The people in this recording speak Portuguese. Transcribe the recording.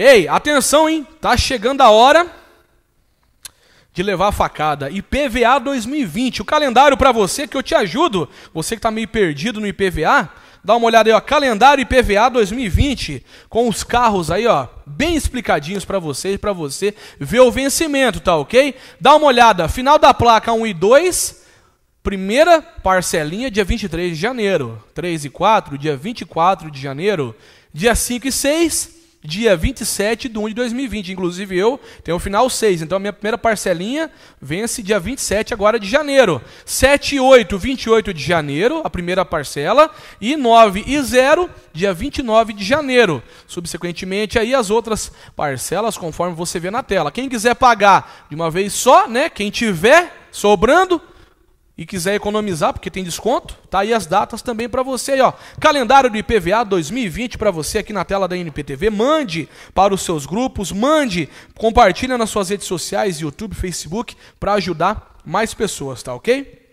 Ei, atenção, hein? Tá chegando a hora de levar a facada. IPVA 2020, o calendário para você que eu te ajudo. Você que está meio perdido no IPVA, dá uma olhada aí, ó, calendário IPVA 2020, com os carros aí, ó, bem explicadinhos para você, para você ver o vencimento, tá OK? Dá uma olhada, final da placa 1 e 2, primeira parcelinha dia 23 de janeiro, 3 e 4 dia 24 de janeiro, dia 5 e 6 dia 27 de 1 de 2020. Inclusive eu tenho o final 6, então a minha primeira parcelinha vence dia 27 agora de janeiro. 7 e 8, 28 de janeiro, a primeira parcela, e 9 e 0, dia 29 de janeiro. Subsequentemente aí as outras parcelas, conforme você vê na tela. Quem quiser pagar de uma vez só, né, quem tiver sobrando, e quiser economizar, porque tem desconto, tá aí as datas também para você aí, ó. Calendário do IPVA 2020 para você aqui na tela da NPTV. Mande para os seus grupos, mande, compartilha nas suas redes sociais, YouTube, Facebook, para ajudar mais pessoas, tá OK?